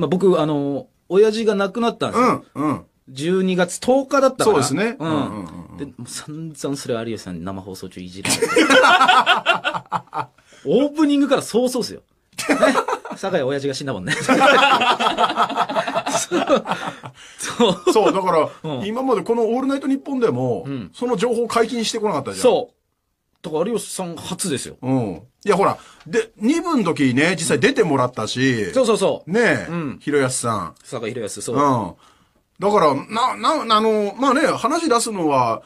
まあ、僕、あの、親父が亡くなったんですよ。うん、うん。12月10日だったから。そうですね。うん。うんうんうん、で、もう散々それ有吉さんに生放送中いじられて。オープニングからそうそうっすよ。ね、酒井親父が死んだもんね。そう。そう、だから、うん、今までこのオールナイト日本でも、うん、その情報解禁してこなかったじゃん。そう。とか有吉さん初ですよ。うん。いや、ほら、で、2部の時ね、実際出てもらったし。そうそうそう。ねえ。うん。広安さん。坂広安、そう。うん。だから、な、な、あの、まあね、話出すのは、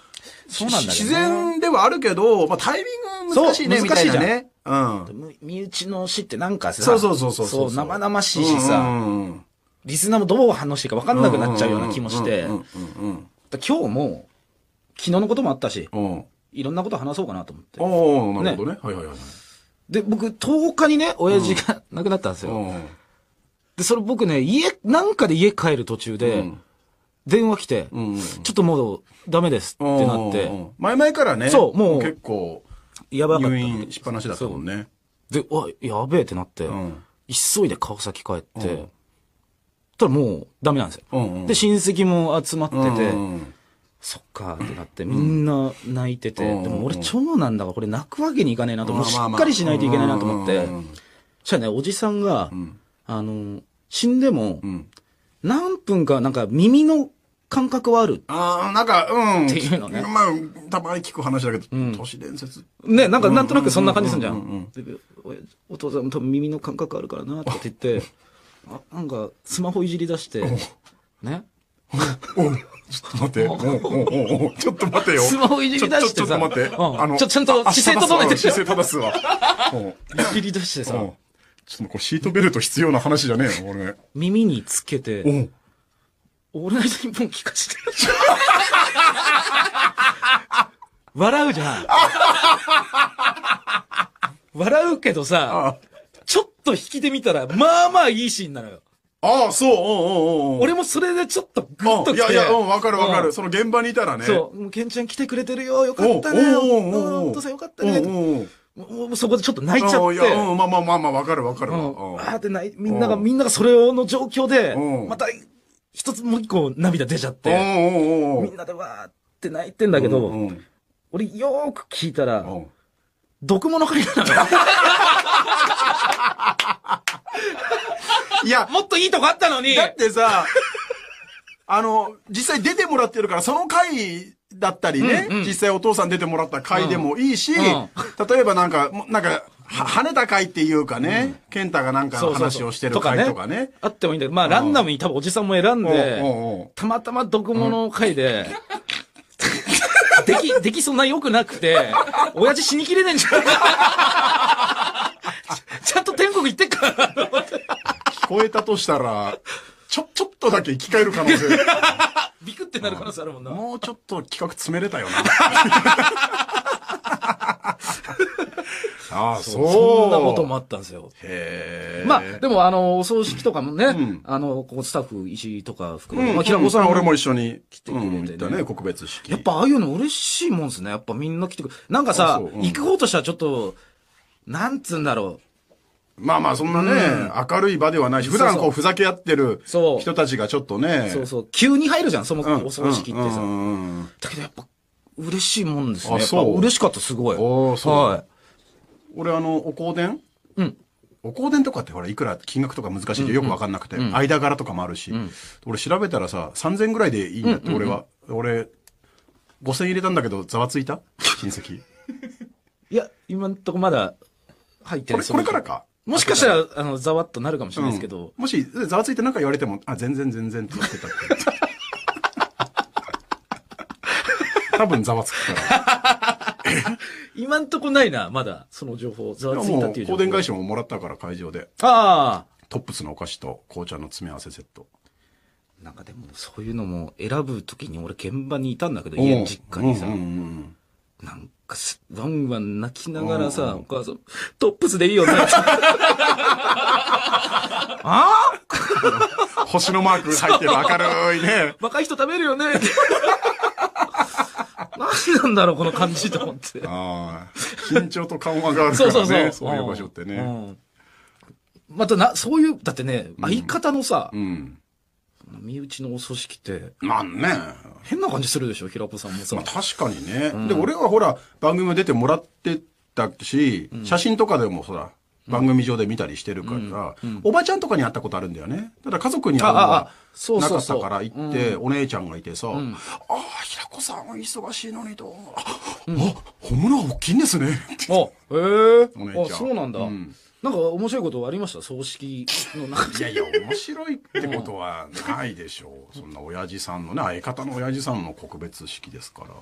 そうなんだ、ね、自然ではあるけど、まあタイミング難しいね、難しいなね。うん。身内の死ってなんかさ、そうそうそうそうそう。そう、生々しいしさ、うんうん、リスナーもどう反応していいか分かんなくなっちゃうような気もして、ううんん今日も、昨日のこともあったし、うんいろんなこと話そうかなと思って。ああ、なるほどね。ねはいはいはい。で、僕、10日にね、親父が、うん、亡くなったんですよ。で、それ僕ね、家、なんかで家帰る途中で、うん電話来て、うんちょっともうダメですってなって。前々からね。そう、もう。結構、やばかった。入院しっぱなしだったもんね。で、わ、やべえってなって、うん、急いで川崎帰って、うん、たらもうダメなんですよ、うんうん。で、親戚も集まってて、うんうん、そっかってなって、みんな泣いてて、うん、でも俺長男だからこれ泣くわけにいかねえなと、もうしっかりしないといけないなと思って、したらね、おじさんが、うん、あの、死んでも、何分かなんか耳の感覚はある。ああ、なんか、うん。っていうのね。まあ、たまに聞く話だけど、うん、都市伝説。ね、なんか、なんとなくそんな感じすんじゃん。お父さんも多分耳の感覚あるからな、って言って、あなんか、スマホいじり出して、ね。ちょっと待て。おおおおちょっと待てよ。スマホいじり出してさ。ちょっと待って。あの、ちょ、ちゃんと姿勢整えて。姿勢正すわ。いじり出してさ。ちょっとこれシートベルト必要な話じゃねえよ、俺。耳につけて。おオールナイトニッ聞かして。笑うじゃん。笑うけどさ、ちょっと引きで見たら、まあまあいいシーンなのよ。ああ、そう、うんうんうん。俺もそれでちょっとグッと来て。いやいや、うん、わかるわかる。その現場にいたらね。そう。もうケンちゃん来てくれてるよ。よかったね。おお父さんよかったね。もうそこでちょっと泣いちゃって。うん、まあまあまあまあ、わかるわかるわ。ああって泣い、みんなが、みんながそれの状況で、また、一つもう一個涙出ちゃって、みんなでわーって泣いてんだけど、俺よーく聞いたら、毒物借りたのよ。いや、もっといいとこあったのに。だってさ、あの、実際出てもらってるから、その回だったりね、うんうん、実際お父さん出てもらった回でもいいし、うんうん、例えばなんか、なんか、は、跳ねた回っていうかね、うん、健太がなんか話をしてる回とかね。あってもいいんだけど、まあランダムに多分おじさんも選んで、うたまたま毒物回で、うん、でき、できそんな良くなくて、親父死にきれねえんじゃない ちゃんと天国行ってっから。超えたとしたら、ちょ、ちょっとだけ生き返る可能性。ビクってなる可能性あるもんな。もうちょっと企画詰めれたよな。ああ、そう。そんなこともあったんですよ。へえ。まあ、でも、あの、お葬式とかもね、うん、あの、ここスタッフ、石井とか含め、うん、まあ、平子さん、俺も一緒に来てくれてね、うん、ね、別式。やっぱ、ああいうの嬉しいもんですね。やっぱみんな来てくれ。なんかさ、行こうとしたらちょっと、なんつうんだろう。まあまあ、そんなね、明るい場ではないし、普段こう、ふざけ合ってる人たちがちょっとね。そうそう。急に入るじゃん、そのお葬式ってさ。だけどやっぱ、嬉しいもんですね。そう嬉しかった、すごい。ああ、そう。はい。俺、あの、お香典うん。お香典とかってほら、いくら金額とか難しいけどよくわかんなくて、間柄とかもあるし、俺調べたらさ、3000ぐらいでいいんだって、俺は。俺、5000入れたんだけど、ざわついた親戚。いや、今んとこまだ入ってるこれ、これからか。もしかしたら、あの、ざわっとなるかもしれないですけど。うん、もし、ざわついて何か言われても、あ、全然全然って言ってたって。多分ざわつくから。今んとこないな、まだ、その情報。ざわついたっていう情報。香電会社ももらったから、会場で。ああ。トップスのお菓子と紅茶の詰め合わせセット。なんかでも、そういうのも選ぶときに俺現場にいたんだけど、家の実家にさ。うんうんうんなんかワンワン泣きながらさ、お母さん、トップスでいいよね。ああ 星のマーク入ってる明るいね。若い人食べるよね。何なんだろう、この感じと思って。ああ。緊張と緩和があるからね。そうそうそう。そういう場所ってね。またな、そういう、だってね、相方のさ、うん、身内のお葬式って。まあね。変な感じするでしょ、平子さんもさ。まあ確かにね。うん、で、俺はほら、番組も出てもらってたし、うん、写真とかでもほら、番組上で見たりしてるから、おばちゃんとかに会ったことあるんだよね。ただ家族に会うのはなかったから行って、お姉ちゃんがいてさ、ああ、平子さん忙しいのにと、あ、あ、ホームラ大きいんですね。あ、へえ。お姉ちゃん。あ、そうなんだ。なんか面白いことありました葬式の中で。いやいや、面白いってことはないでしょう。そんな親父さんのね、相方の親父さんの告別式ですから。い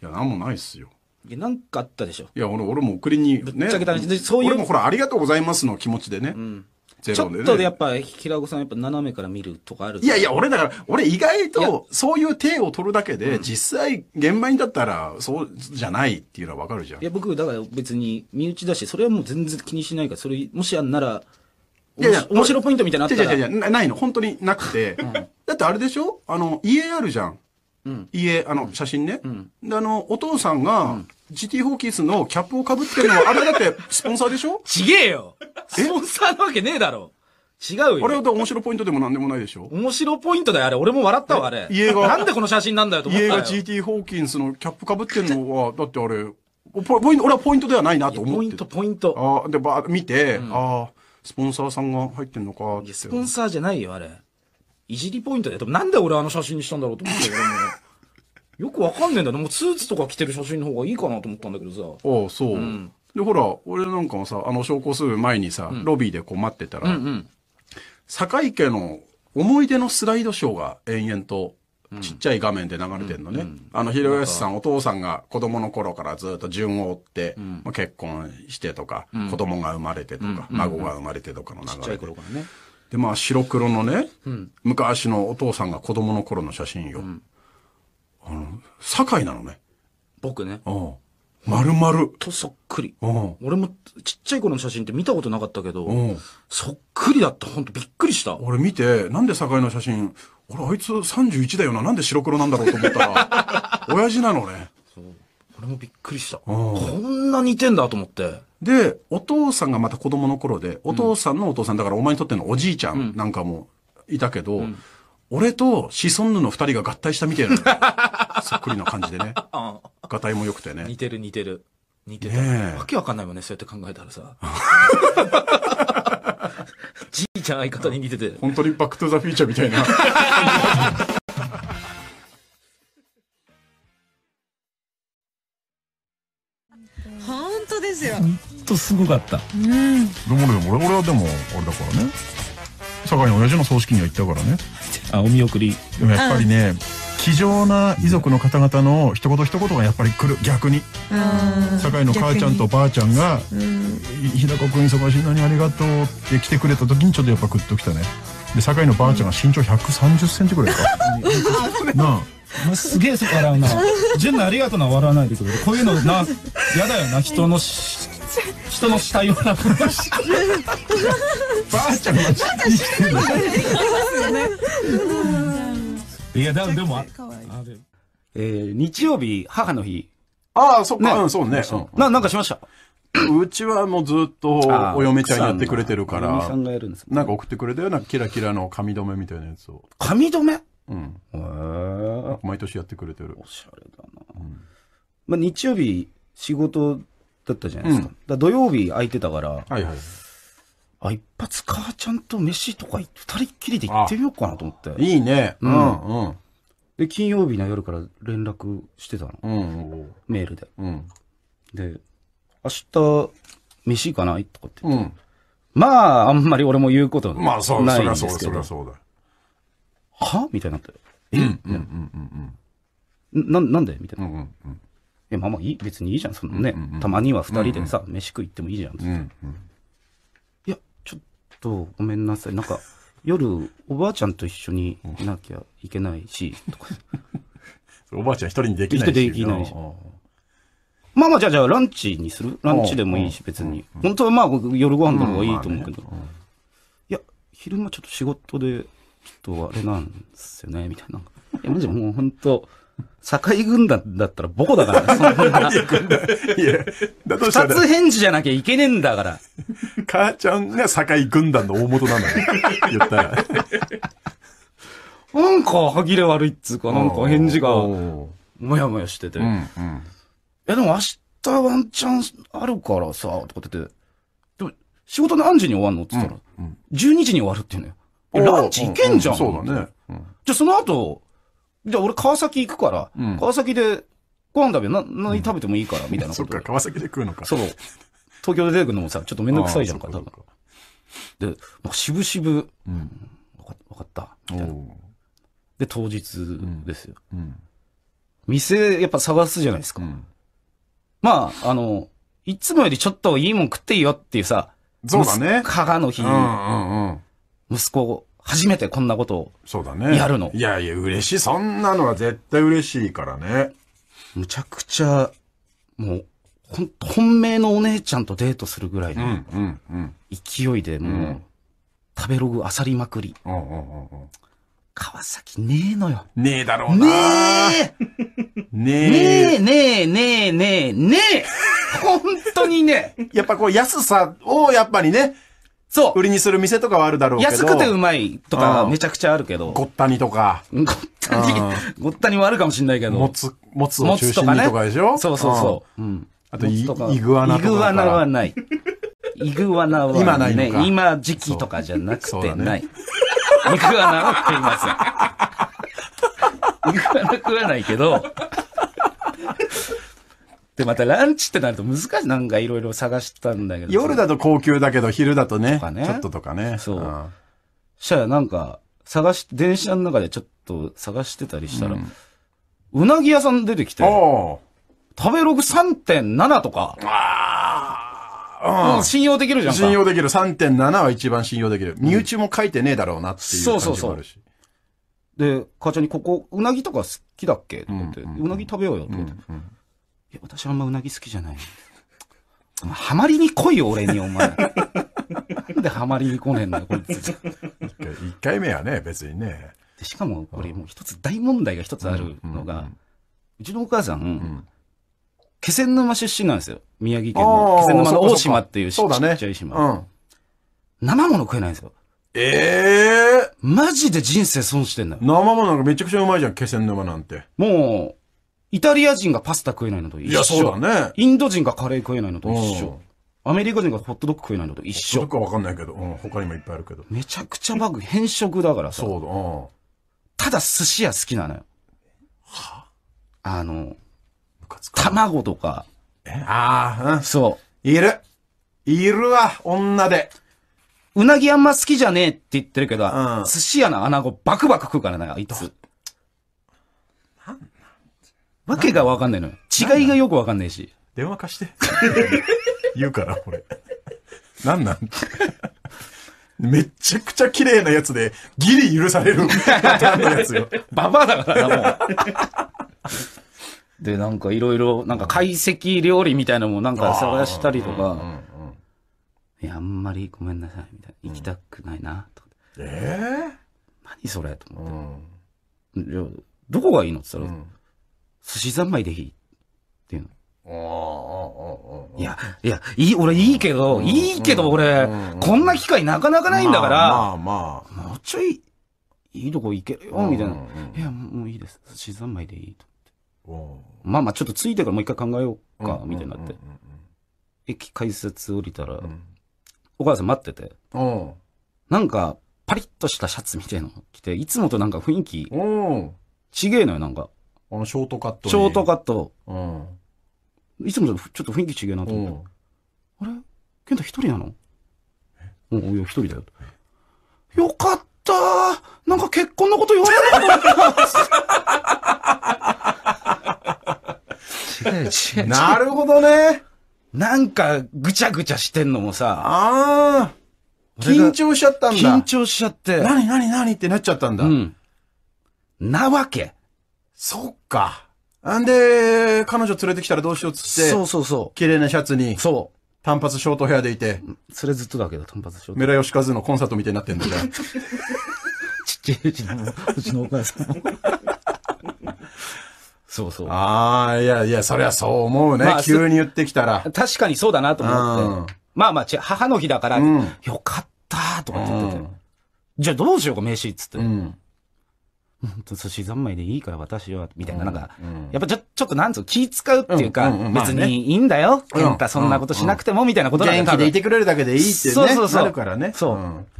や、なんもないっすよ。いや、なんかあったでしょ。いや、俺、俺も送りに、ね。ぶっちゃけたそういう。俺もほら、ありがとうございますの気持ちでね。うんちょっとやっぱ、平子さんやっぱ斜めから見るとかあるいやいや、俺だから、俺意外と、そういう手を取るだけで、実際、現場にだったら、そうじゃないっていうのはわかるじゃん。いや、僕、だから別に、身内だし、それはもう全然気にしないから、それ、もしあんなら、いやいや、面白ポイントみたいなあったら。いやいや、ないの、本当になくて。だってあれでしょあの、家あるじゃん。うん、家、あの、写真ね。うん、で、あの、お父さんが、ジティ・ホーキンスのキャップをかぶってるのは、あれだってスポンサーでしょちげえよスポンサーなわけねえだろ違うよ。あれは面白ポイントでも何でもないでしょ面白ポイントだよ、あれ。俺も笑ったわ、あれ。家が。なんでこの写真なんだよと思ったよ。家が GT ホーキンスのキャップかぶってんのは、だってあれ、ポイント、俺はポイントではないなと思って。ポイント、ポイント。ああ、で、ば、見て、うん、ああ、スポンサーさんが入ってんのかって。スポンサーじゃないよ、あれ。いじりポイントで。でもなんで俺あの写真にしたんだろうと思って。よくわかんねえんだよ。もうスーツとか着てる写真の方がいいかなと思ったんだけどさ。ああ、そう。うん、で、ほら、俺なんかもさ、あの、証拠する前にさ、ロビーでこう待ってたら、うんうん、堺家の思い出のスライドショーが延々と、ちっちゃい画面で流れてんのね。うんうん、あの、ひろやすさん、お父さんが子供の頃からずっと順を追って、まあ、結婚してとか、子供が生まれてとか、孫が生まれてとかの流れで。ちっちゃい頃からね。で、まあ、白黒のね、昔のお父さんが子供の頃の写真よ。あの、堺なのね。僕ね。うん。丸々。とそっくり。うん。俺もちっちゃい頃の写真って見たことなかったけど、うん。そっくりだった。ほんとびっくりした。俺見て、なんで堺の写真、俺あいつ31だよな、なんで白黒なんだろうと思ったら、親父なのね。俺もびっくりした。こんな似てんだと思って。で、お父さんがまた子供の頃で、お父さんのお父さん、だからお前にとってのおじいちゃんなんかもいたけど、俺とシソンヌの二人が合体したみたいな、そっくりな感じでね。合体も良くてね。似てる似てる。似てる。わけわかんないもんね、そうやって考えたらさ。じいちゃん相方に似てて。本当にバックトゥザフューチャーみたいな。本当ですよ。本当すごかった。うん。でも俺、俺はでも、あれだからね。堺の親父の葬式には行ったからね。あお見送りでもやっぱりね気丈な遺族の方々の一言一言がやっぱり来る逆に堺、うん、の母ちゃんとばあちゃんが「日高君忙しいのにありがとう」って来てくれた時にちょっとやっぱグッときたねで堺のばあちゃんが身長1 3 0ンチぐらいか、うん、なあすげえそこ笑うな。純のありがとうな笑わないでくれこういうのな、やだよな、人の人の死体をなくしばあちゃんは死いやでもあえー、日曜日母の日ああそっか、ね、うんそうね、うななんかしましたうちはもうずっとお嫁ちゃんやってくれてるから、なんか送ってくれたようなキラキラの髪留めみたいなやつを。髪留めうん。へえ。毎年やってくれてる。おしゃれだな。うん、まあ日曜日仕事だったじゃないですか。うん、だ土曜日空いてたから、はいはい。あ、一発か、ちゃんと飯とか二人っきりで行ってみようかなと思って。いいね。うん、うん。うん、で、金曜日の夜から連絡してたの。うん、メールで。うん。で、明日、飯行かないとかって言って。うん。まあ、あんまり俺も言うことないんですけど。まあ、そうゃそうだ、そりゃそうだ。はみたいになって。え、うん、うん、うん、うん。な、なんでみたいな。うん、うん、うん。え、まあまあいい、別にいいじゃん、そのね。うんうん、たまには二人でさ、うんうん、飯食い行ってもいいじゃん、うんうん。いや、ちょっとごめんなさい。なんか、夜、おばあちゃんと一緒にいなきゃいけないし、とか。おばあちゃん一人にできないし。できないし。まあまあ、じゃあ、じゃあ、ランチにするランチでもいいし、別に。本当はまあ、夜ご飯の方がいいと思うけど。うんね、いや、昼間ちょっと仕事で、ちょっとあれなんですよね、みたいな。いや、マジもう本当堺軍団だったらボコだからね、そんな。いや、だ二つ返事じゃなきゃいけねえんだから。母ちゃんが堺軍団の大元なんだ言ったら。なんか歯切れ悪いっつうか、なんか返事がもやもやしてて。ういんうん。やでも明日ワンチャンあるからさ、とかって言って。でも、仕事何時に終わんのって言ったら、12時に終わるって言うのよ。ランチ行けんじゃん。そうだね。うんじゃあその後、じゃあ俺川崎行くから、うん川崎でご飯食べ、よ何食べてもいいから、みたいなそっか、川崎で食うのか。そう。東京で出てくるのもさ、ちょっとめんどくさいじゃんか、多分で、なんか渋々、うん。わかかった。みたいなで、当日ですよ。うん。店、やっぱ探すじゃないですか。うん。まあ、あの、いつもよりちょっといいもん食っていいよっていうさ、そうだね母の日、うんうんうん。息子初めてこんなことをそうだねやるの、いやいや嬉しいそんなのは絶対嬉しいからねむちゃくちゃもうほん本命のお姉ちゃんとデートするぐらいの勢いでもう、食べログあさりまくり、うんうんうんうん、川崎ねえのよねえだろうなねえねえねえねえねえねえ本当にね。やっぱこう安さをやっぱりね、そう売りにする店とかはあるだろうけど。安くてうまいとかめちゃくちゃあるけど。ごったにとか。ごったに、ごったにはあるかもしんないけど。もつ、もつを中心にとかでしょ、そうそうそう。うん。あと、イグアナとか。イグアナはない。イグアナは、今ない今時期とかじゃなくてない。イグアナは食いません。イグアナ食わないけど、で、またランチってなると難しい。なんかいろいろ探したんだけど。夜だと高級だけど、昼だとね。とねちょっととかね。そう。うん、したらなんか、探し、電車の中でちょっと探してたりしたら、うん、うなぎ屋さん出てきて、食べログ3.7とか。ああ。うん、信用できるじゃん信用できる。3.7は一番信用できる。身内も書いてねえだろうなっていう感じもあるし。そうそうそうで、母ちゃんにここ、うなぎとか好きだっけって言って、うなぎ食べようよって言って。うんうんや、私はあんまうなぎ好きじゃない。ハマりに来いよ、俺に、お前。なんでハマりに来ねえんだよ、こいつ。1回回目はね、別にね。しかも、これもう一つ、大問題が一つあるのが、うちのお母さん、うん気仙沼出身なんですよ。宮城県の気仙沼の大島っていうちっちゃい島。うん、生もの食えないんですよ。ええー、マジで人生損してんだよ。生ものなんかめちゃくちゃうまいじゃん、気仙沼なんて。もう、イタリア人がパスタ食えないのと一緒。いや、そうだね。インド人がカレー食えないのと一緒。アメリカ人がホットドッグ食えないのと一緒。ホットドッグはわかんないけど、うん、他にもいっぱいあるけど。めちゃくちゃバグ、変色だからさ。そうだ、うん。ただ寿司屋好きなのよ。はあの、卵とか。えああ、うん。そう。いる。いるわ、女で。うなぎあんま好きじゃねえって言ってるけど、うん、寿司屋の穴子バクバク食うからな、いつ。わけがわかんないのよ。違いがよくわかんないし。電話貸して。言うから、俺。なんなんめちゃくちゃ綺麗なやつで、ギリ許されるパターンのやつよ。ババアだからな、もう。で、なんかいろいろ、なんか解析料理みたいなのもなんか探したりとか、うんうんうん、いや、あんまりごめんなさい、みたいな。行きたくないな、とか。ええー、何それと思って。うん、どこがいいのって言ったら、うん寿司三昧でいい。っていうの。いや、いや、いい、俺いいけど、いいけど俺、こんな機会なかなかないんだから、まあまあ、もうちょい、いいとこ行けるよ、みたいな。いや、もういいです。寿司三昧でいいとまあまあ、ちょっとついてからもう一回考えようか、みたいになって。駅改札降りたら、お母さん待ってて。なんか、パリッとしたシャツみたいなの着て、いつもとなんか雰囲気、ちげえのよ、なんか。あのショートカットショートカット。うん。いつもゃ、ちょっと雰囲気違うなと思って。ん。あれ健太一人なのうん、一人だよ。よかったーなんか結婚のこと言われると思った違う違う。なるほどね。なんか、ぐちゃぐちゃしてんのもさ、ああ。緊張しちゃったんだ。緊張しちゃって。なになになにってなっちゃったんだ。うん。なわけ。そっか。なんで、彼女連れてきたらどうしようっつって。そうそうそう。綺麗なシャツに。そう。単発ショートヘアでいて。それずっとだけど、単発ショート。メラヨシカズのコンサートみたいになってんだから。ちっちゃいうちの、うちのお母さん。そうそう。ああ、いやいや、そりゃそう思うね、まあ、急に言ってきたら。確かにそうだなと思って。うん、まあまあ、母の日だから、うん、よかったとかって言ってて。うん、じゃあどうしようか、名刺っつって。うん寿司三昧でいいから私は、みたいな、なんか、やっぱちょちょっとなんつう気使うっていうか、別にいいんだよ、健太そんなことしなくても、みたいなことだね。元気でいてくれるだけでいいってね、そうそうそうあるからね。そ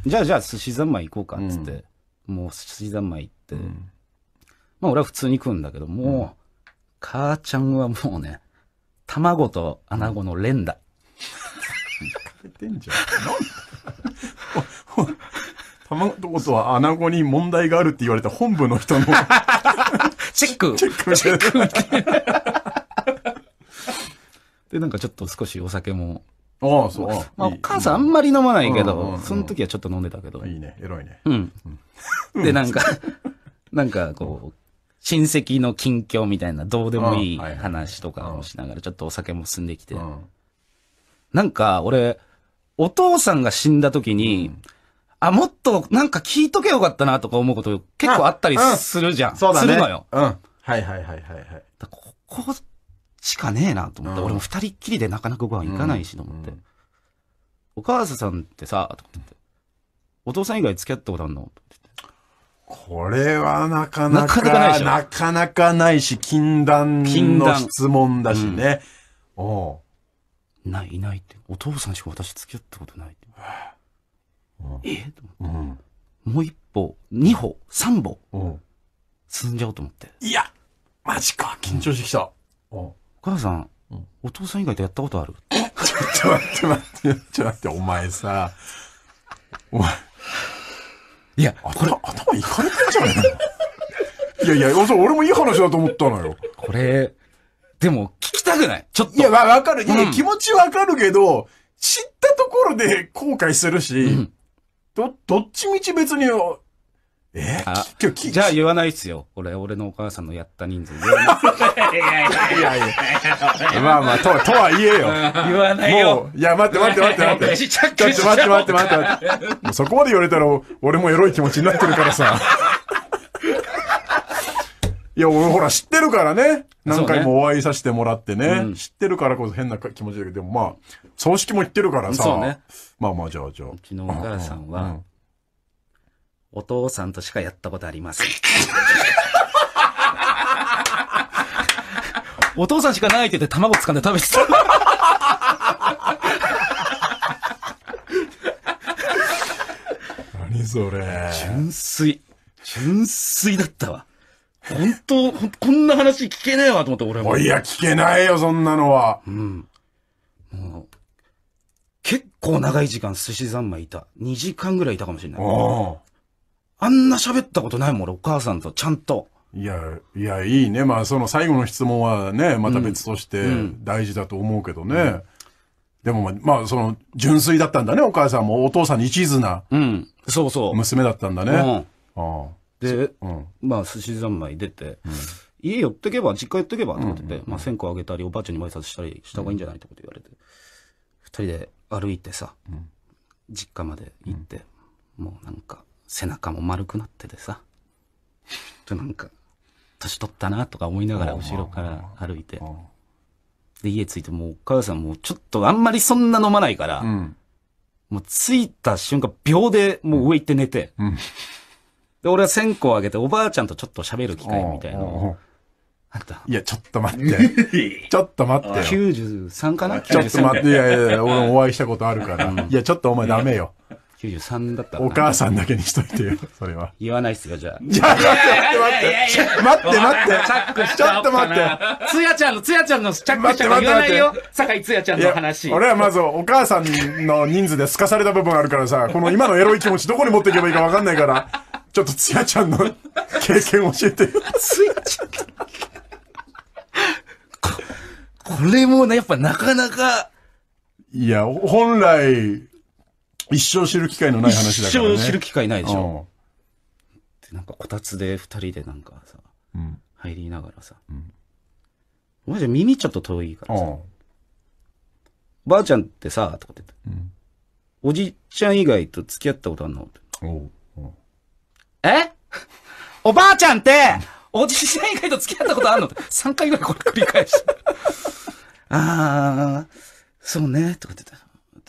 う。じゃあじゃあ寿司三昧行こうか、っつって。もう寿司三昧行って。まあ俺は普通に食うんだけど、もう、母ちゃんはもうね、卵と穴子の連打。食べてんじゃん。卵とは穴子に問題があるって言われた本部の人の チェックチェックチェックで、なんかちょっと少しお酒も。ああ、そう。まあ、お母さんあんまり飲まないけど、その時はちょっと飲んでたけど。いいね、偉いね。うん。で、なんか、なんかこう、親戚の近況みたいな、どうでもいい話とかをしながら、ちょっとお酒も進んできて。なんか、俺、お父さんが死んだ時に、うんあ、もっとなんか聞いとけよかったなとか思うこと結構あったりするじゃん。うん、そうだね。するのよ。うん。はいはいはいはい、はい。ここしかねえなと思って、うん、俺も二人っきりでなかなかご飯行かないしと思って。うん、お母さんってさ、お父さん以外付き合ったことあるのこれはなかなか、なかなかないなかなかないし、禁断の質問だしね。うん、おない、いないって。お父さんしか私付き合ったことないって。えと思って、もう一歩、二歩、三歩、進んじゃおうと思って。いや、マジか、緊張してきた。お母さん、お父さん以外とやったことある ちょっと待って待って、ちょっと待って、お前さ、お前、いや、頭、頭いかれてるじゃないいやいや、俺もいい話だと思ったのよ。これ、でも聞きたくないちょっと。いや、わ、かる。いや、気持ちわかるけど、知ったところで後悔するし、うん、ど、どっちみち別に、えあじゃあ言わないっすよ。俺、俺のお母さんのやった人数言わない。いやいやいやいや。まあまあ、とは、とは言えよ。言わないよ。もう、いや、待って待って待って待って。ちょっと待って待って待って待って。もうそこまで言われたら、俺もエロい気持ちになってるからさ。いや、俺ほら知ってるからね。何回もお会いさせてもらってね。ねうん、知ってるからこそ変な気持ちだけど、でもまあ、葬式も行ってるからさ。ね、まあまあ、じゃあじゃあ。うちのお母さんは、うん、お父さんとしかやったことありません。お父さんしかないって言って卵掴んで食べてた。何それ。純粋。純粋だったわ。本当、こんな話聞けねえわと思って、俺も。いや、聞けないよ、そんなのは。うん。もう、結構長い時間寿司三昧いた。2時間ぐらいいたかもしれない。あんな喋ったことないもん、俺、お母さんと、ちゃんと。いや、いや、いいね。まあ、その最後の質問はね、また別として大事だと思うけどね。うんうんでも、まあ、その、純粋だったんだね、お母さんも。お父さんに一途な。うん。そうそう。娘だったんだね。うん。ああで、うん、まあ、寿司三昧出て、うん、家寄ってけば、実家寄ってけばって言ってて、うんうんうん、まあ、線香あげたり、おばあちゃんに挨拶したりした方がいいんじゃないってこと言われて、二、人で歩いてさ、実家まで行って、もうなんか、背中も丸くなっててさ、ちょっとなんか、年取ったなとか思いながら後ろから歩いて、で、家着いて、もうお母さんもちょっとあんまりそんな飲まないから、もう着いた瞬間、秒でもう上行って寝て、で、俺は線香あげて、おばあちゃんとちょっと喋る機会みたいなのあった。いや、ちょっと待って。ちょっと待って九93かなちょっと待って、いやいやいや、俺お会いしたことあるから。いや、ちょっとお前ダメよ。93だったお母さんだけにしといてよ、それは。言わないっすよ、じゃあ。いや、待って待って。待って待って。ちょっと待って。つやちゃんの、つやちゃんのチャックしって、待って。酒井つやちゃんの話。俺はまずお母さんの人数で透かされた部分あるからさ、この今のエロい気持ちどこに持っていけばいいか分かんないから、ちょっとつやちゃんの経験教えて。ツヤちゃんこれもね、やっぱなかなか。いや、本来、一生知る機会のない話だからね。一生知る機会ないでしょ。うで、なんかこたつで二人でなんかさ、うん、入りながらさ、うん、じゃ耳ちょっと遠いからさ、ばあちゃんってさ、とかって、うん、おじいちゃん以外と付き合ったことあんのおえおばあちゃんって、おじいちゃん以外と付き合ったことあるの ?3 回ぐらいこれ繰り返して。ああ、そうね、とか言ってた。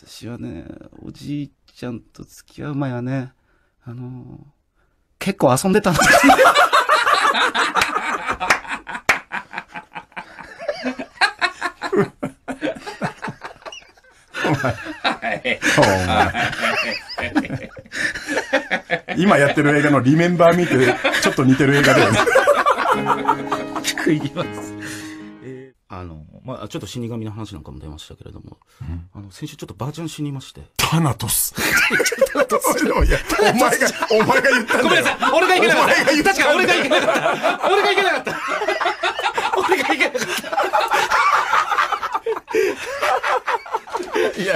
私はね、おじいちゃんと付き合う前はね、あのー、結構遊んでたんお前。お前。今やってる映画のリメンバー見て、ちょっと似てる映画だよね。低いきます。えー、あの、まあちょっと死神の話なんかも出ましたけれども、うん、あの、先週ちょっとバージョン死にまして。タナトス。タナトス。いや、お前が、お前が言ったんだごめんなさい、俺がいけなかった。確か俺がいけなかった。俺がいけなかった。俺がいけなかった。いや、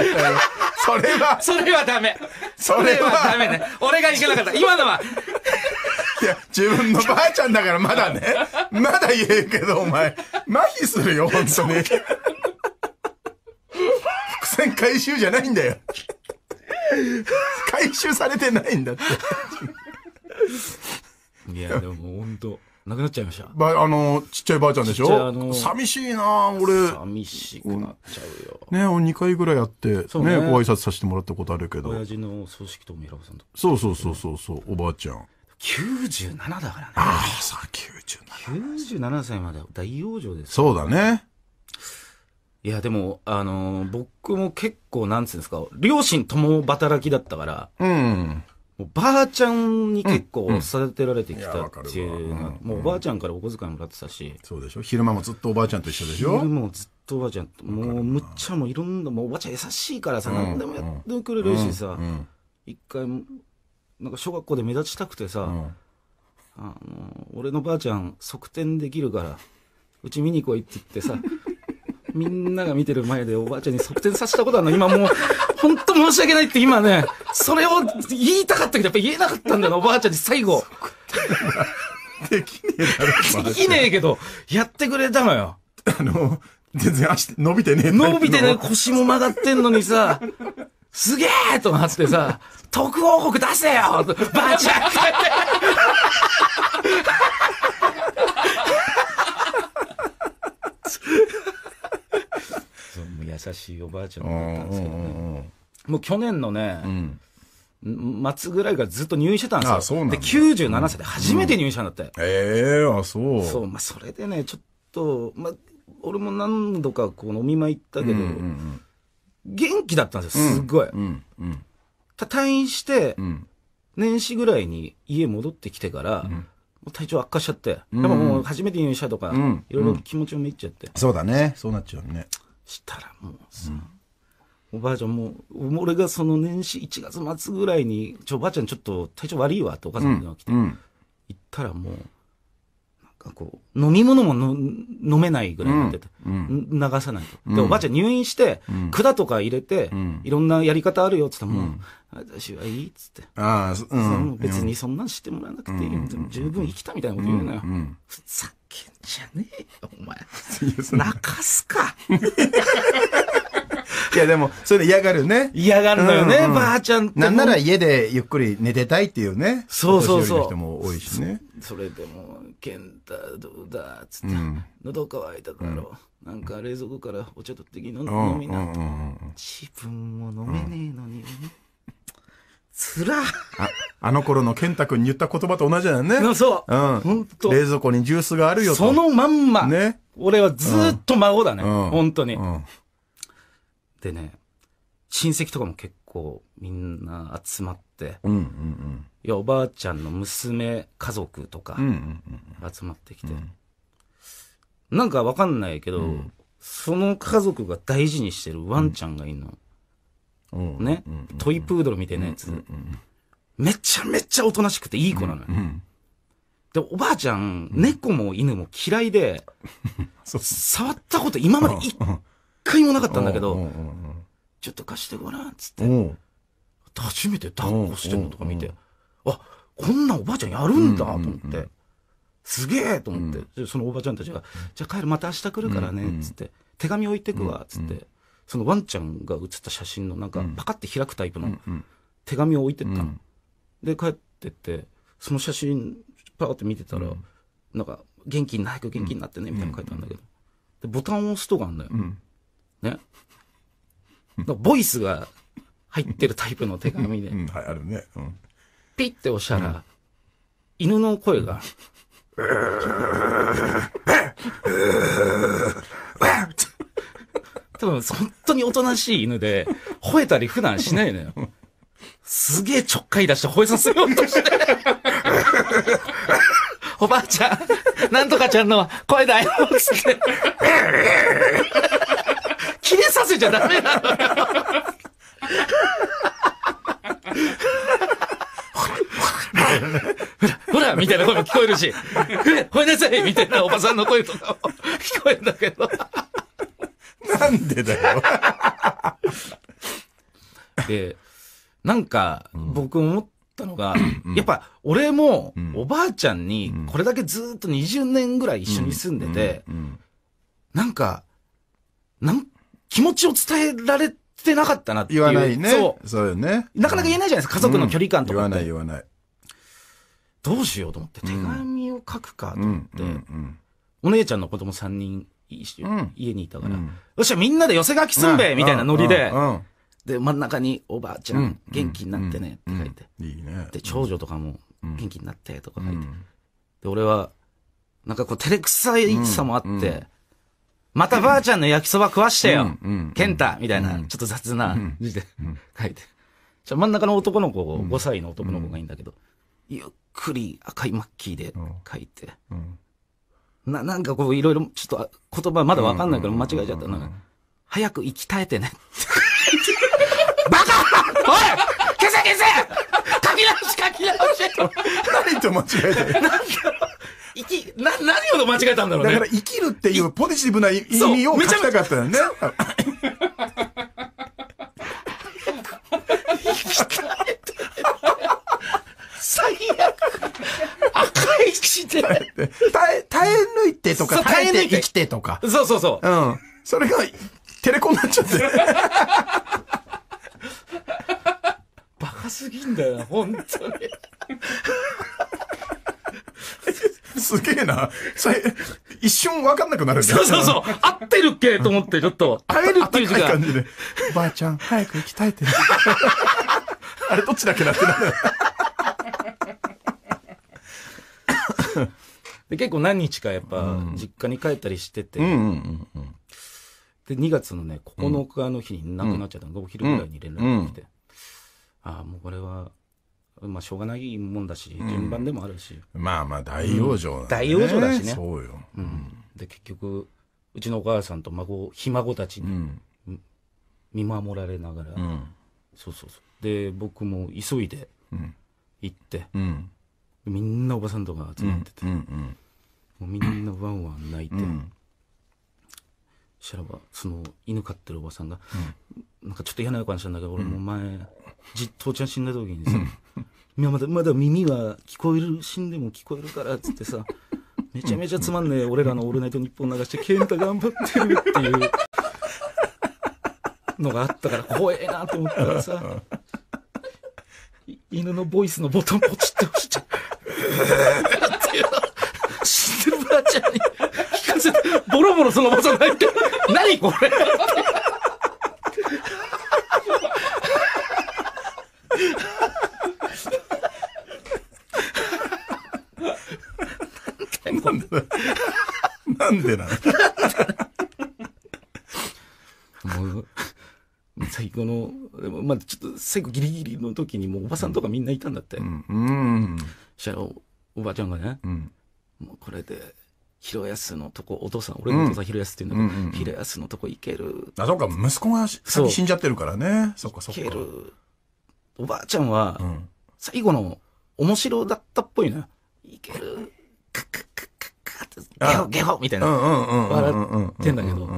それは。それはダメ。それはダメね。俺がいけなかった。今のは。いや、自分のばあちゃんだからまだね。まだ言えんけど、お前。麻痺するよ、本当に。伏線回収じゃないんだよ。回収されてないんだって。いや、でも本当。亡くなっちゃいました。ば、あの、ちっちゃいばあちゃんでしょち、寂しいな俺。寂しくなっちゃうよ。ね二2回ぐらいやって、ね、ね、ご挨拶させてもらったことあるけど。親父の葬式とも平子さんと。そうそうそうそうそう、おばあちゃん。97だからね。ああ、さあ、97。97歳まで大往生です、ね、そうだね。いや、でも、あのー、僕も結構、なんつうんですか、両親共働きだったから、うん。もうばあちゃんに結構育てられてきたっていうのは、もうおばあちゃんからお小遣いもらってたし、そうでしょ昼間もずっとおばあちゃんと一緒でしょ昼間もずっとおばあちゃんともうむっちゃもういろんなもうおばあちゃん優しいからさ、何でもやってくれるしさ、一回なんか小学校で目立ちたくてさ、あの俺のばあちゃん側転できるからうち見に来いって言ってさみんなが見てる前でおばあちゃんに側転させたことあるの、今もう、本当申し訳ないって今ね、それを言いたかったけど、やっぱ言えなかったんだよ、おばあちゃんに最後。できねえだろ、できねえけど、やってくれたのよ。あの、全然足伸びてねえ伸びてね腰も曲がってんのにさ、すげえとなってさ、特王国出せよばあちゃん しいおばあちゃんだったんですけどね、うんうんうんもう去年のね、うん、末ぐらいからずっと入院してたんですよ。あそうなんで、97歳で初めて入院したんだって。うんうん、ええー、あ、そう。そう、まあ、それでね、ちょっと、まあ、俺も何度かこう飲みま行ったけど、うんうん、元気だったんですよ、すっごい。うんうん、退院して、年始ぐらいに家戻ってきてから、体調悪化しちゃって、うん、でももう初めて入院したとか、いろいろ気持ちをめいっちゃって、そうだね、そうなっちゃうね。したらもうさ、おばあちゃんもう、俺がその年始1月末ぐらいに、ちょ、おばあちゃんちょっと体調悪いわってお母さんが来て、行ったらもう、こう、飲み物もの飲めないぐらいになってて、うん、流さないと。で、おばあちゃん入院して、うん、管とか入れて、うん、いろんなやり方あるよって言ったら、もう、私はいいっつって。ああ、うん。別にそんなんしてもらわなくていい。十分生きたみたいなこと言うのよ。ふざけんじゃねえよ、お前。泣かすか。いやでも、それで嫌がるね。嫌がるのよね、うんうん、ばあちゃんなんなら家でゆっくり寝てたいっていうね。そうそうそう。人も多いしね。それでも、健太どうだっつって、うん、喉乾いただろうん、なんか冷蔵庫からお茶取ってき飲みな、うん、自分も飲めねえのに、つらああの頃の健太君に言った言葉と同じだよね。そう。うん。本冷蔵庫にジュースがあるよと。そのまんま。ね。俺はずっと孫だね。うん、本当に。でね、親戚とかも結構みんな集まって、うんうんうん、いやおばあちゃんの娘家族とか集まってきて、うんうんうん、なんかわかんないけど、うん、その家族が大事にしてるワンちゃんがいるの、うん、ね、うんうんうん、トイプードルみたいなやつ、うんうんうんめちゃめちゃおとなしくていい子なのよ。うんうん、で、おばあちゃん、猫も犬も嫌いで、触ったこと今まで一回もなかったんだけど、ちょっと貸してごらん」っつって、初めて抱っこしてるのとか見て、あこんなおばあちゃんやるんだと思って、すげえと思って、そのおばちゃんたちが「じゃあ帰るまた明日来るからね」っつって、手紙置いてくわ」っつって、そのワンちゃんが写った写真のなんかパカッて開くタイプの手紙を置いてったの。で帰ってってその写真パーって見てたら、なんか「元気に早く元気になってね」みたいなの書いてあるんだけど、でボタンを押すとこあんだよ。ね のボイスが入ってるタイプの手紙で、うん、はい、あるね。うん。ピッて押したら、犬の声が、多分、本当におとなしい犬で、吠えたり普段しないのよ。すげえちょっかい出して吠えさせようとして。おばあちゃん、なんとかちゃんの声だよ、つって。切れさせちゃダメなのよ。ほら、ほら、みたいな声も聞こえるし、ほいなさいみたいなおばさんの声とかも聞こえるんだけど。なんでだよ。で、なんか、僕思ったのが、やっぱ、俺も、おばあちゃんに、これだけずっと20年ぐらい一緒に住んでて、なんか、なん気持ちを伝えられてなかったなっていう。言わないね。そう。そうよね。なかなか言えないじゃないですか、家族の距離感とか、うん、言わない言わない。どうしようと思って、手紙を書くかと思って、お姉ちゃんの子供3人家にいたから、よっしゃ、みんなで寄せ書きすんべみたいなノリで、で、真ん中におばあちゃん、元気になってねって書いて、いいね。で、長女とかも、元気になってとか書いて、で、俺は、なんかこう、照れくさいさもあって、またばあちゃんの焼きそば食わしてよ。ンタみたいな、ちょっと雑な字で書いて。じゃ真ん中の男の子、5歳の男の子がいいんだけど、ゆっくり赤いマッキーで書いて。な、なんかこういろいろ、ちょっと言葉まだわかんないから間違えちゃったな。早く生き絶えてね。バカおい消せ消せ書き直し書き直し何と間違えて。なんか生き、な、何を間違えたんだろうね。だから生きるっていうポジティブな意味を書きたかったよね。最悪。赤いして。耐え、耐え抜いてとか、耐えて生きてとか。そうそうそう。うん。それが、テレコになっちゃって。バカすぎんだよ、本当に。すげえな。一瞬わかんなくなるんだよ。そうそうそう。合ってるっけと思って、ちょっと。会えるっていう時間。感じで。おばあちゃん、早く鍛えて。あれ、どっちだけなってなる。で結構何日かやっぱ実家に帰ったりしてて、で2月のね9日の日に亡くなっちゃったのが、お昼ぐらいに連絡が来て、ああもうこれはまあ、しょうがないもんだし、順番でもあるし。まあまあ、大養生だ、ねうん、大養生だしね。そうよ。うん。で、結局、うちのお母さんと孫、ひ孫たちに、見守られながら、うん、そうそうそう。で、僕も急いで、行って、うん、みんなおばさんとか集まってて、もうみんなワンワン泣いて、したらば、その犬飼ってるおばさんが、なんかちょっと嫌な予感したんだけど、俺も前、じ父ちゃん死んだ時にさ、いやまだまだ耳は聞こえる死んでも聞こえるからっつってさめちゃめちゃつまんねえ俺らの「オールナイトニッポン」流して健太頑張ってるっていうのがあったから怖えなと思ったらさ犬のボイスのボタンポチって押しちゃうっていう死んでるばあちゃんに聞かせてボロボロそのボタン入って「何これ!」なんでなんでなのもう最後のでもまあちょっと最後ギリギリの時にもうおばさんとかみんないたんだって、うんうんそしたらおおばちゃんがね、うんもうこれで広安のとこお父さん俺のお父さん広安っていうんだけど、広安のとこ行けるあそうか息子が先死んじゃってるからねそっかそっ行けかるおばあちゃんは、最後の面白だったっぽいな。いけるカッカッカッカッカッって、ゲホゲホみたいな。笑ってんだけど、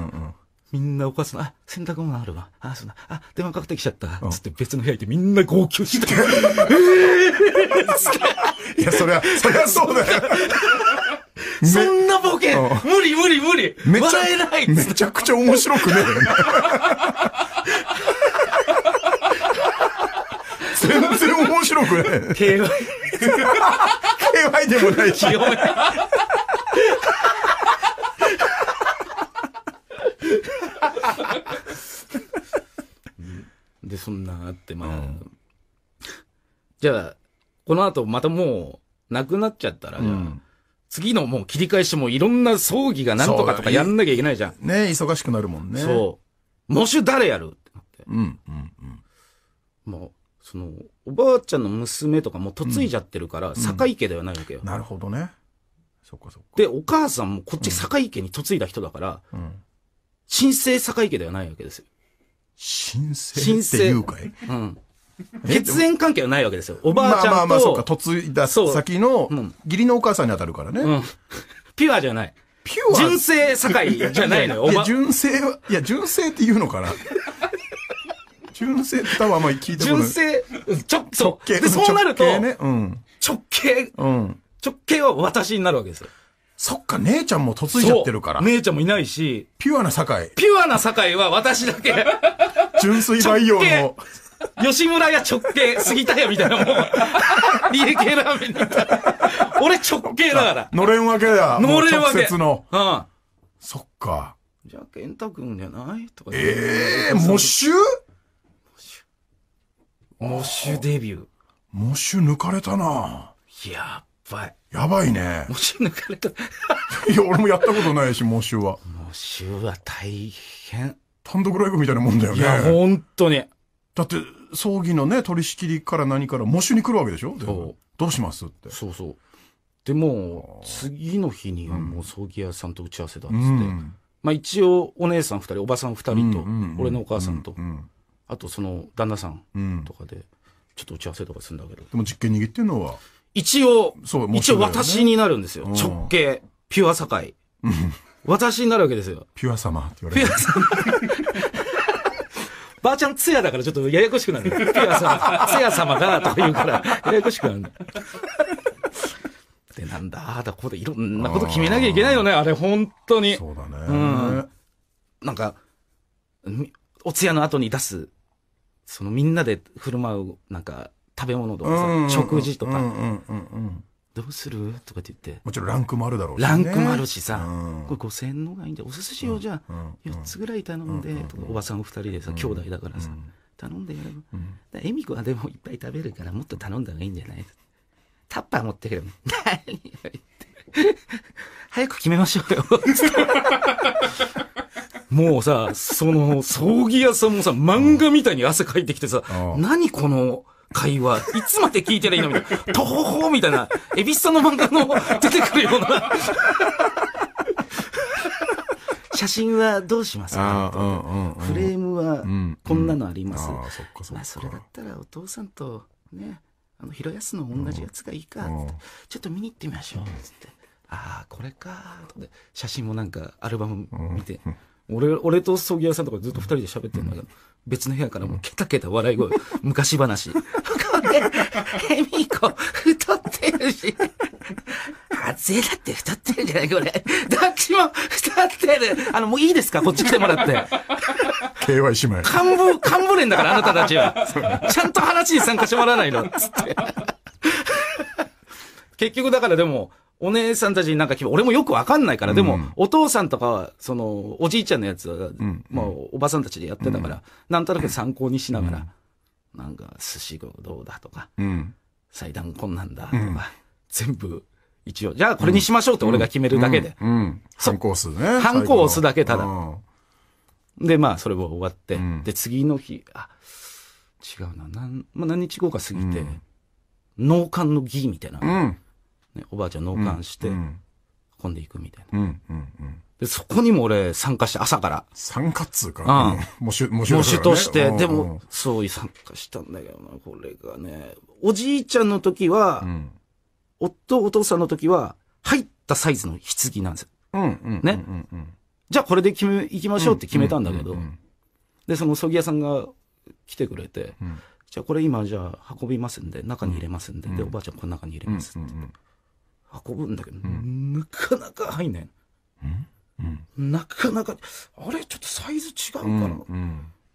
みんなお母さん、あ、洗濯物あるわ。あ、そんな、あ、電話かかってきちゃった。つって別の部屋行ってみんな号泣して。えー、いや、そりゃ、そりゃそうだよ。そんなボケ無理無理無理笑えないめちゃくちゃ面白くねえ。白くな KY。KY でもないし。で、そんなあって、まあ、うん、じゃあ、この後またもう、なくなっちゃったら、うん、次のもう切り返しもいろんな葬儀が何とかとかやんなきゃいけないじゃん。ね忙しくなるもんね。そう。もし誰やるってなって。うん、うん、うん。まあ、その、おばあちゃんの娘とかも嫁いじゃってるから、坂井家ではないわけよ。なるほどね。そっかそっか。で、お母さんもこっち坂井家に嫁いだ人だから、うん。新生坂井家ではないわけですよ。神聖。っていうかいうん。血縁関係はないわけですよ。おばあちゃんと、まあまあまあ、そっか、嫁いだ先のうん、義理のお母さんに当たるからね。うん。ピュアじゃない。ピュア純正坂井じゃないのよ。お純正は、いや、純正って言うのかな純正ってとはあんまり聞いてこない。純正、ちょ、っそう。で、そうなると、直径、ねうん、直径、うん、直径は私になるわけですよ。そっか、姉ちゃんも嫁いちゃってるから。姉ちゃんもいないし。ピュアな境。ピュアな境は私だけ。純粋培養の。吉村屋直径、杉田屋みたいなもん。家系ラーメンだったら。俺直径だから。のれんわけだ。のれんわけ。直接の。うん。そっか。じゃあ、健太くんじゃないとか。ええー、喪主モシュデビュー。モシュ抜かれたなやばい。やばいね。モシュ抜かれた。いや、俺もやったことないし、モシュは。モシュは大変。単独ライブみたいなもんだよね。いや、本当に。だって、葬儀のね、取り仕切りから何から、喪主に来るわけでしょそう。どうしますって。そうそう。でも、次の日にはもう葬儀屋さんと打ち合わせだっすって。うん、まあ一応、お姉さん二人、おばさん二人と、俺のお母さんと、うんうん、あとその旦那さんとかで、ちょっと打ち合わせとかするんだけど。でも実権握ってるのは一応、そう一応私になるんですよ。直系、ピュア堺。私になるわけですよ。ピュア様って言われる。ピュア様。ばあちゃん、つやだからちょっとややこしくなる。ピュア様、様が、とか言うから、ややこしくなる。で、なんだ、だ、ここでいろんなこと決めなきゃいけないよね、あれ、本当に。そうだね。うん。なんか、お通夜の後に出すそのみんなで振る舞うなんか食べ物とかさ、食事とか、うんうんうんどうするとかって言ってもちろんランクもあるだろうし、ランクもあるしさ、これ5000円のがいいんじゃお寿司をじゃあ4つぐらい頼んで、おばさん2人でさ兄弟だからさ、頼んでやれば、うん、恵美子はでもいっぱい食べるからもっと頼んだ方がいいんじゃないタッパー持ってくる 何をって早く決めましょうよもうさ、その、葬儀屋さんもさ、漫画みたいに汗かいてきてさ、何この、会話、いつまで聞いてらいいのみたいな、とほほみたいな、エビスさんの漫画の出てくるような。写真はどうしますか、うんうん、フレームはこんなのあります。うんまあ、それだったらお父さんとね、あの、広安の同じやつがいいか、ちょっと見に行ってみましょう、って。ああ、これか、とで、写真もなんかアルバム見て。俺、俺と葬儀屋さんとかずっと二人で喋ってるんだけ別の部屋からもうケタケタ笑い声、昔話。これ、ヘミコ、太ってるし。あ、ぜだって太ってるんじゃないこれ。どっちも太ってる。あの、もういいですかこっち来てもらって。KY 姉妹。幹部、幹部連だからあなたたちは。ちゃんと話に参加してもらわないの。つって。結局だからでも、お姉さんたちになんか俺もよくわかんないから、でも、お父さんとかは、その、おじいちゃんのやつは、まあ、おばさんたちでやってたから、なんとなく参考にしながら、なんか、寿司どうだとか、祭壇こんなんだとか、全部、一応、じゃあこれにしましょうって俺が決めるだけで。うん。反抗すね。反抗押すだけただ。で、まあ、それも終わって、で、次の日、あ、違うな、なん、まあ、何日後か過ぎて、脳幹の儀みたいな。うん。ね、おばあちゃん納棺して、運んでいくみたいな。うんうんうんで、そこにも俺参加して、朝から。参加っつうか、うん、模試、模試ね、模として、うんでも、、そういう参加したんだけどな、これがね。おじいちゃんの時は、うん。夫、お父さんの時は、入ったサイズの棺なんですよ。うん、うん。ねうん、うん。じゃあこれで決め、行きましょうって決めたんだけど、うんうんで、その葬儀屋さんが来てくれて、うんじゃあこれ今じゃあ運びますんで、中に入れますんで、で、おばあちゃんこの中に入れますって。うんうん運ぶんだけど、うん、なかなか入んないの。うん、うん、なかなか、あれちょっとサイズ違うかな。よ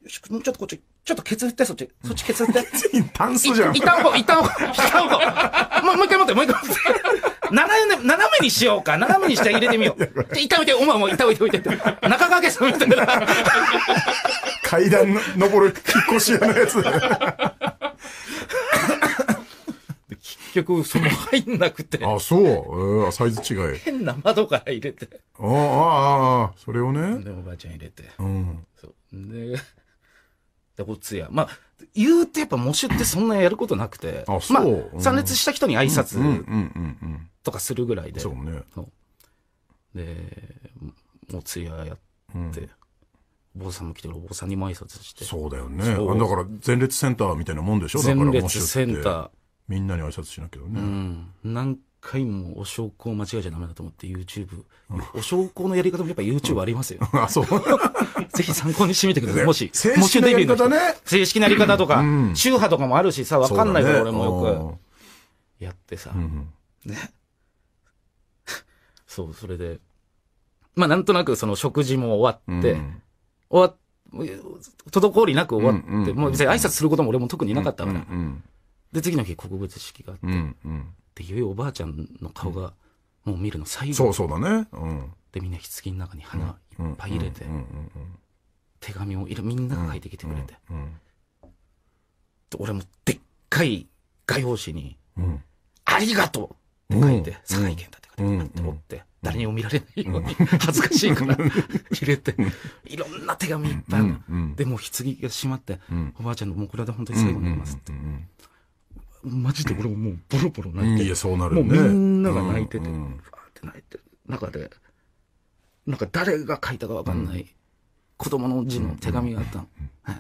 し、もうちょっとこっち、ちょっと削って、そっち、そっち削って。タンスじゃん。いったんこ、いったんこ、いたんこ。もう一回待って、もう一回待って。斜め、にしようか。斜めにして入れてみよう。で、痛めて、お前もう痛いておいて。て中川家さんみたいな。階段登る引っ越し屋のやつ。結局、その入んなくて。あ、そう。えー、サイズ違い。変な窓から入れて。ああ、ああ、それをね。で、おばあちゃん入れて。うん。そう。で、で、お通夜。まあ、言うてやっぱ喪主ってそんなやることなくて。あ、そう。まあ、参列した人に挨拶うううんんん。とかするぐらいで。そうね。で、お通夜やって。うんお坊さんも来てるお坊さんにも挨拶してそうだよねだから前列センターみたいなもんでしょ前列センターみんなに挨拶しなきゃね、うん、何回もお証拠を間違えちゃダメだと思って YouTube、うん、お証拠のやり方もやっぱ YouTube ありますよ、うん、あそう ぜひ参考にしてみてくださいもし正式なやり方ね正式なやり方とか、宗派とかもあるしさわかんないから、ね、俺もよくやってさ、うんね そうそれでまあなんとなくその食事も終わって、終わ滞りなく終わって、もう別に挨拶することも俺も特になかったから、うんうんうんで、次の日、告別式があって、うんうんで、ゆいおばあちゃんの顔が、もう見るの最後。そうそうだね。うん。で、みんな棺の中に花いっぱい入れて、手紙をいろみんなが書いてきてくれて、うんで俺もでっかい画用紙に、うんありがとうって書いて、佐賀県だって書いて、って思って、誰にも見られないように、恥ずかしいから、入れて、いろんな手紙いっぱいうんで、もう棺が閉まって、おばあちゃんのもうこれで本当に最後になりますって。うんマジで俺ももうボロボロ泣いて、いやそうなるね、もうみんなが泣いてて、うんうん、って泣いてる中でなんか誰が書いたかわかんない、子供の字の手紙があったの、はい、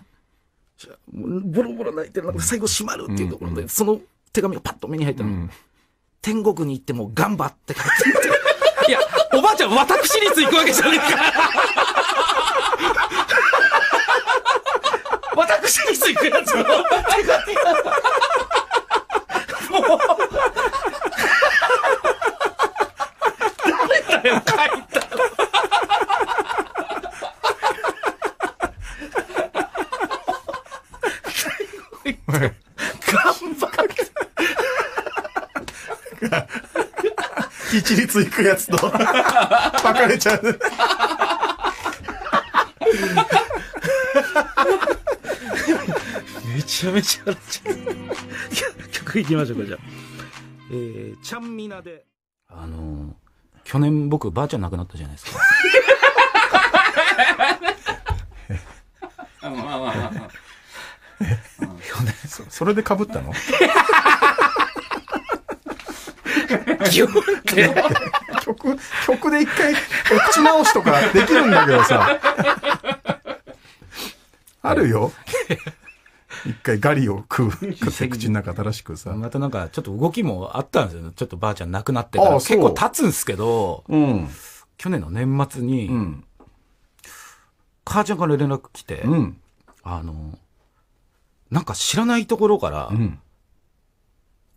ボロボロ泣いてる中で最後閉まるっていうところで、その手紙がパッと目に入ったの、うん、天国に行っても頑張って書いてる いやおばあちゃん私立行くわけじゃないから 私立行くやつの手紙が誰だよ、書いたの。頑張って。一律いくやつと、書かれちゃう。めちゃめちゃいきましょうかじゃあ、えー、ちゃんみなであのー、去年僕ばあちゃん亡くなったじゃないですか まあまあまあまあ、まあ、去年そそれでかぶったの 曲曲で一回口直しとかできるんだけどさあるよ回ガリを食うって 口の中新しくさまたなんかちょっと動きもあったんですよちょっとばあちゃん亡くなってから結構経つんですけど、うん、去年の年末に、うん、母ちゃんから連絡来て、うん、あのなんか知らないところから、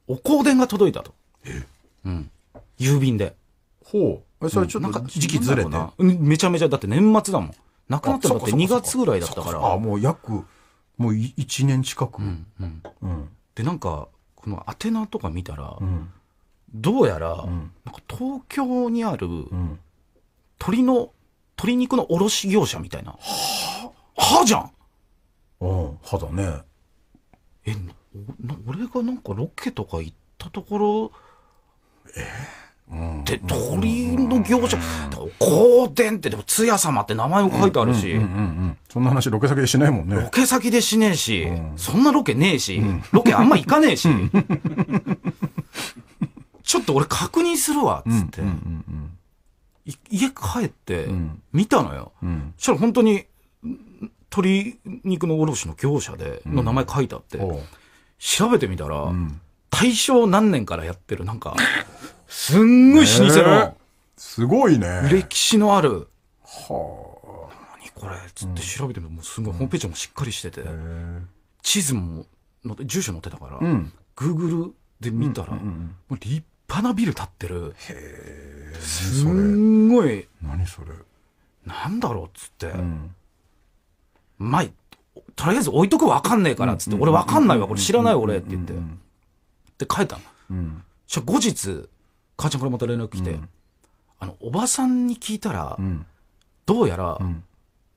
お香典が届いたとうん、郵便でほうそれちょっと、なんか時期ずれてめちゃめちゃだって年末だもん亡くなったのって2月ぐらいだったからあもう約もう1年近く、うんうんうん、でなんかこの宛名とか見たら、うん、どうやら、うん、なんか東京にある、鳥の鶏肉の卸業者みたいなははじゃんうん歯だねえ俺がなんかロケとか行ったところえーで、鳥の業者、香典ってでも、通夜様って名前も書いてあるし、そんな話ロケ先でしないもんね。ロケ先でしねえし、そんなロケねえし、ロケあんま行かねえし、ちょっと俺確認するわ、っつって。家帰って、見たのよ。そしたら本当に、鶏肉の卸の業者で、の名前書いてあって、調べてみたら、大正何年からやってる、なんか、すんごい老舗の、すごいね。歴史のある。はあ。何これつって調べても、もうすごい、ホームページもしっかりしてて、地図も住所載ってたから、グーグルで見たら、もう立派なビル建ってる。へえ。すんごい。何それ。なんだろうっつって、うまい、とりあえず置いとくわかんねえからっつって、俺わかんないわ、これ知らない俺って言って。で、帰ったの。うん、じゃ後日、母ちゃんからまた連絡来て、あのおばさんに聞いたら、どうやら、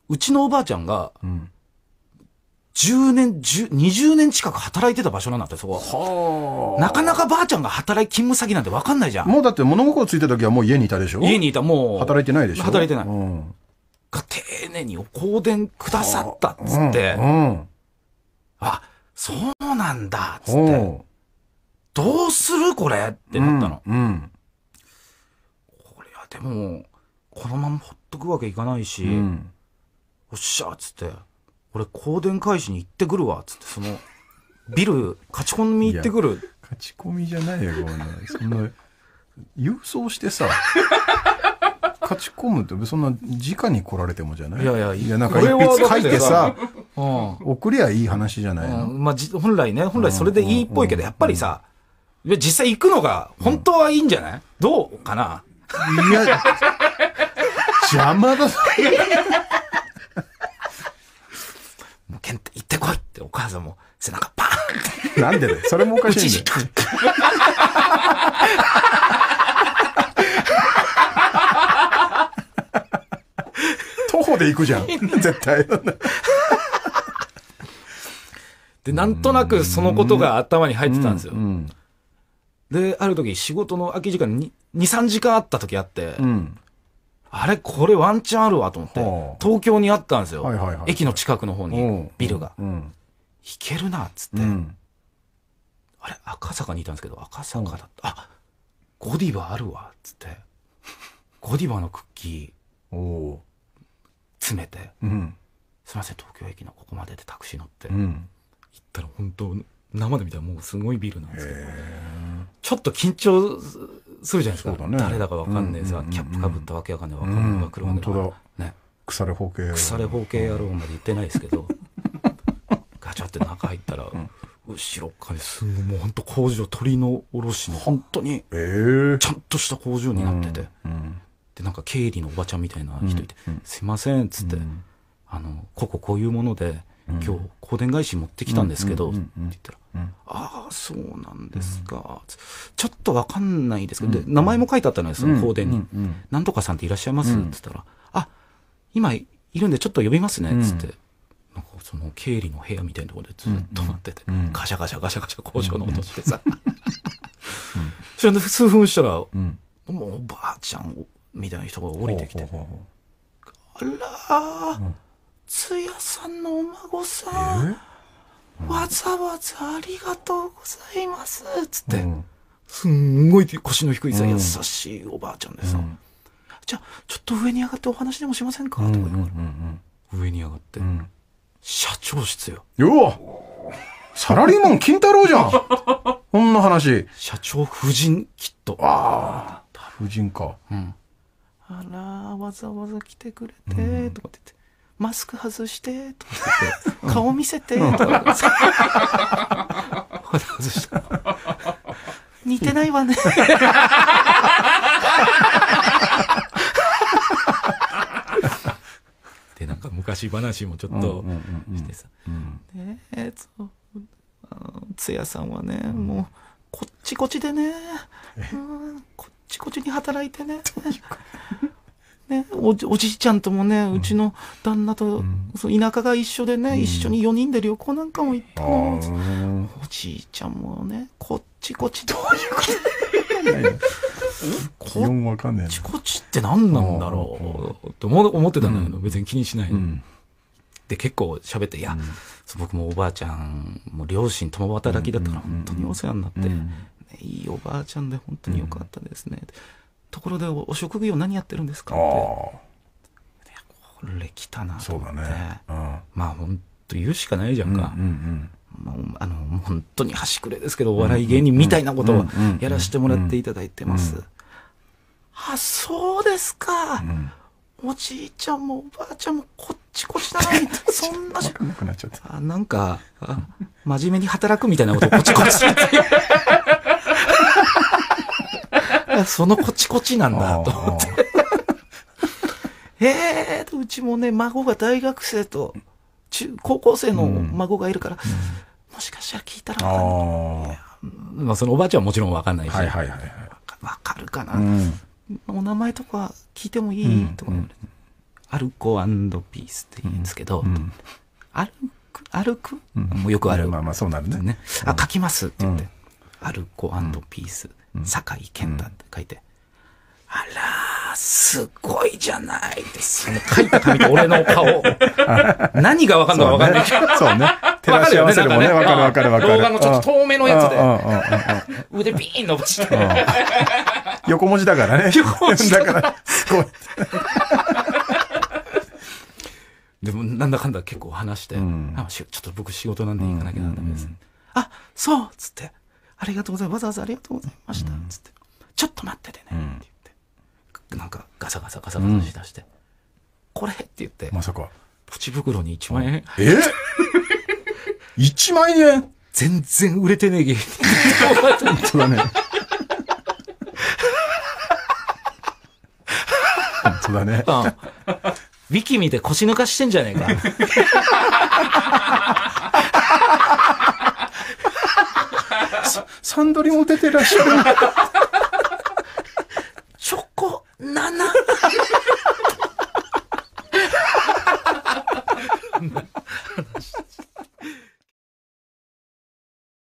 うちのおばあちゃんが、10年、10 20年近く働いてた場所なんだって、そこは。なかなかばあちゃんが働い、勤務先なんて分かんないじゃん。もうだって物心ついた時はもう家にいたでしょ家にいた、もう。働いてないでしょ働いてない。うん、が、丁寧にお香典くださったっつって、うんうん、あ、そうなんだ、っつって、どうするこれってなったの。うん、うんでもこのままほっとくわけいかないし、うん、おっしゃっつって俺香典返しに行ってくるわっつってそのビル勝ち込み行ってくる勝ち込みじゃないよごめんなそんな郵送してさ 勝ち込むってそんな直に来られてもじゃないいやいやいやなんか一筆書いてさ、うん、送りゃいい話じゃないうん、まあ、本来ね本来それでいいっぽいけど、やっぱりさ、実際行くのが本当はいいんじゃない、どうかないや、邪魔だぞ。もう、ケンて行ってこいって、お母さんも背中パーンって。なんでだよ。それもおかしいんだよ。徒歩で行くじゃん。絶対。で、なんとなくそのことが頭に入ってたんですよ。で、ある時仕事の空き時間に2、3時間あった時あって、うん、あれ、これワンチャンあるわと思って、東京にあったんですよ。はいはいはい駅の近くの方に、ビルが。うん、行けるな、っつって、うん。あれ、赤坂にいたんですけど、赤坂だった。あゴディバあるわ、っつって。ゴディバのクッキー、お詰めて、うん、すいません、東京駅のここまででタクシー乗って、うん、行ったら本当、生で見たらもうすごいビルなんですけど、ちょっと緊張するじゃないですか、ね、誰だか分かんねえさ、うんうん、キャップかぶったわけわかんねえ若者が来るわけだから、ね、腐れ包茎腐れ包茎野郎まで言ってないですけど ガチャって中入ったら、後ろからすぐもう本当工場鳥の卸の本当にちゃんとした工場になってて、でなんか経理のおばちゃんみたいな人いて「すいません」っつって、あの「こここういうもので今日香典返し持ってきたんですけど」って言ったら「ああそうなんですか」ちょっと分かんないですけど名前も書いてあったのすその香典に「なんとかさんっていらっしゃいます?」って言ったら「あ今いるんでちょっと呼びますね」っつって。なんかその経理の部屋みたいなところでずっと待ってて、ガシャガシャガシャガシャ工場の音してさ、それで数分したら、もうおばあちゃんみたいな人が降りてきて、あらつやさんのお孫さん、わざわざありがとうございますっつって、うん、すんごい腰の低いさ、優しいおばあちゃんでさ、うん、じゃあちょっと上に上がってお話でもしませんかとか言うから、うんうん、上に上がって、社長室よよサラリーマン金太郎じゃんこんな話社長夫人きっとああ夫人か、あらわざわざ来てくれて、とかって言ってマスク外してとかって顔見せてとか 外した似てないわね でなんか昔話もちょっとしてさ、つやさんはね、うん、もうこっちこっちでね、うん、こっちこっちに働いてねね、おじおじいちゃんともね、うちの旦那と、そ田舎が一緒でね、一緒に4人で旅行なんかも行ったの、おじいちゃんもね、こっちこっちどういうこと気温わかんない。こっちこっちって何なんだろうと思ってたんだけど、別に気にしない。で結構喋って、いや、僕もおばあちゃん、も両親共働きだったから本当にお世話になって、いいおばあちゃんで本当によかったですね。ところでお職業何やってるんですかって。これ来たなと思って、ね、まあ本当言うしかないじゃんか。うんうんうんもうあの本当に端くれですけどお笑い芸人みたいなことをやらせてもらっていただいてます。あそうですか、うん、おじいちゃんもおばあちゃんもこっちこっちだない そんなしなくなっちゃったあなんか真面目に働くみたいなことこっちこっちってそのこちこちなんだと思って。へえと、うちもね、孫が大学生と、中、高校生の孫がいるから、うん、もしかしたら聞いたらかなまあ、そのおばあちゃんはもちろんわかんないし。はいはいはい。かるかな。うん、お名前とか聞いてもいい、とか、うん、アルコピースって言うんですけど、うん、歩く、歩く、もうよくある、まあまあそうなるね。あ、書きますって言って。アルコピース、酒井健太って書いて、あらすごいじゃないです。その書いた紙と俺の顔何が分かんのか分かんないそうね照らし合わせるもね分かる分かる分かる動画のちょっと透明のやつで腕ビーン伸ばして横文字だからね横文字だからすごいでもなんだかんだ結構話して、うん、ちょっと僕仕事なんで行かなきゃなんだめです、ね、うん、あそうっつってありがとうございます。わざわざありがとうございました。つって、ちょっと待っててね。って言って、なんかガサガサガサガサしだして、これって言って、まさか。ポチ袋に1万円。え ?1 万円全然売れてねえ芸人。本当だね。本当だね。うん。ウィキ見て腰抜かしてんじゃねえか。サンドリモ出てらっしゃる。チョコ7。話